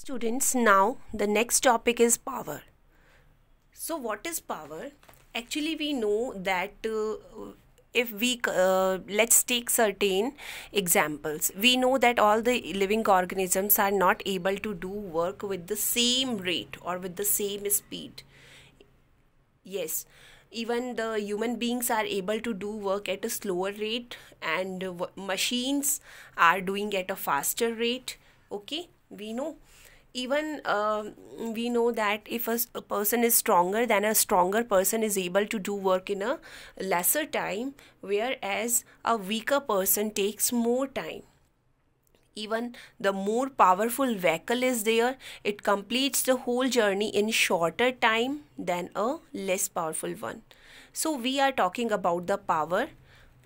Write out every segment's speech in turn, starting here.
Students, now the next topic is power. So, what is power? Actually, we know that uh, if we uh, let's take certain examples we know that all the living organisms are not able to do work with the same rate or with the same speed yes even the human beings are able to do work at a slower rate and uh, machines are doing at a faster rate okay we know even uh, we know that if a, a, person is stronger then a stronger person is able to do work in a lesser time whereas a weaker person takes more time even the more powerful vehicle is there it completes the whole journey in shorter time than a less powerful one so we are talking about the power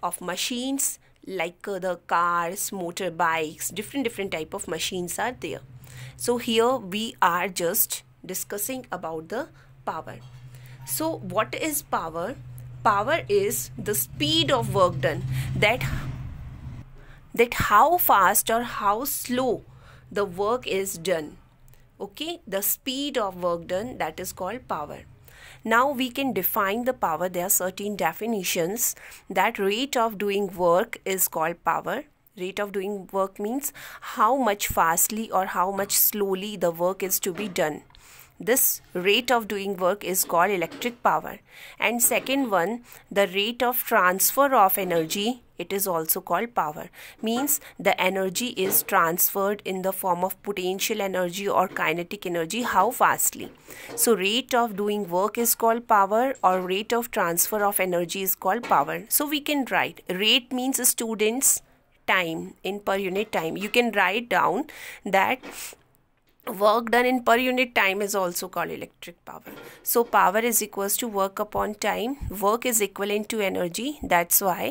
of machines like uh, the cars motorbikes different different type of machines are there so here we are just discussing about the power. So what is power? Power is the speed of work done that that how fast or how slow the work is done. Okay, the speed of work done that is called power. Now we can define the power. There are certain definitions that rate of doing work is called power rate of doing work means how much fastly or how much slowly the work is to be done this rate of doing work is called electric power and second one the rate of transfer of energy it is also called power means the energy is transferred in the form of potential energy or kinetic energy how fastly so rate of doing work is called power or rate of transfer of energy is called power so we can write rate means students time in per unit time you can write down that work done in per unit time is also called electric power so power is equals to work upon time work is equivalent to energy that's why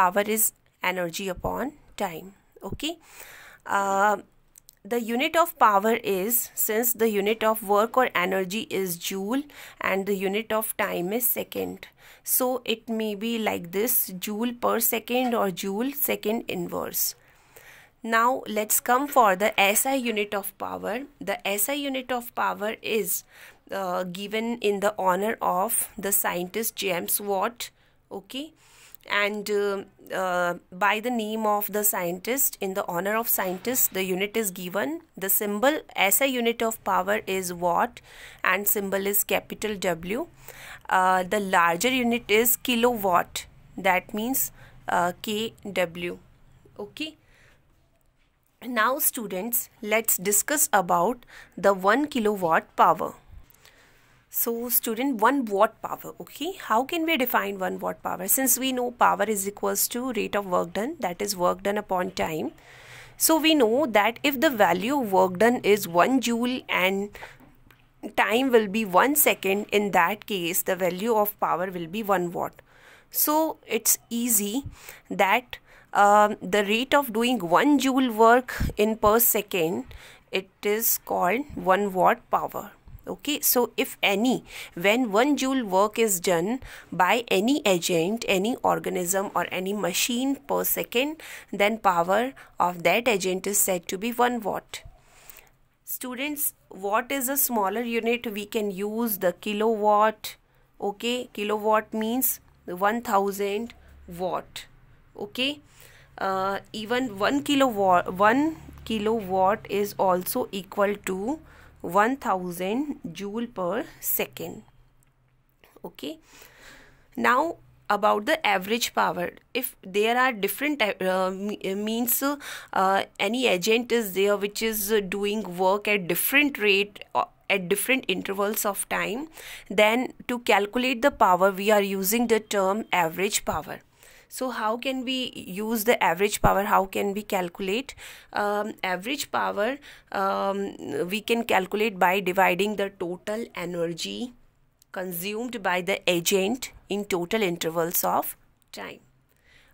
power is energy upon time okay uh, the unit of power is since the unit of work or energy is joule and the unit of time is second so it may be like this joule per second or joule second inverse now let's come for the SI unit of power the SI unit of power is uh, given in the honor of the scientist James Watt okay and uh, uh, by the name of the scientist in the honor of scientists, the unit is given the symbol SI unit of power is watt and symbol is capital W uh, the larger unit is kilowatt that means uh, KW okay now students let's discuss about the 1 kilowatt power so student 1 watt power okay how can we define 1 watt power since we know power is equals to rate of work done that is work done upon time so we know that if the value of work done is 1 joule and time will be 1 second in that case the value of power will be 1 watt. So it's easy that uh, the rate of doing 1 joule work in per second it is called 1 watt power okay so if any when one joule work is done by any agent any organism or any machine per second then power of that agent is said to be 1 watt students watt is a smaller unit we can use the kilowatt okay kilowatt means 1000 watt okay uh, even 1 kilowatt 1 kilowatt is also equal to 1000 joule per second okay now about the average power if there are different uh, means uh, any agent is there which is doing work at different rate uh, at different intervals of time then to calculate the power we are using the term average power so how can we use the average power how can we calculate um, average power um, we can calculate by dividing the total energy consumed by the agent in total intervals of time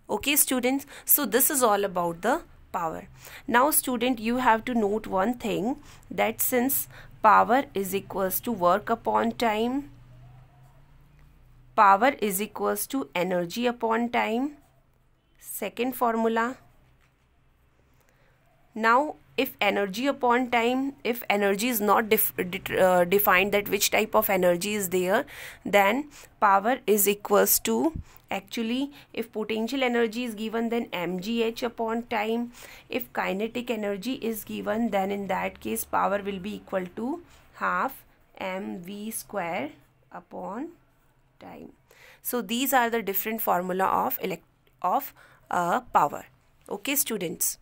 okay students so this is all about the power now student you have to note one thing that since power is equals to work upon time power is equals to energy upon time second formula now if energy upon time if energy is not def uh, defined that which type of energy is there then power is equals to actually if potential energy is given then mgh upon time if kinetic energy is given then in that case power will be equal to half mv square upon time so these are the different formula of elect of uh, power okay students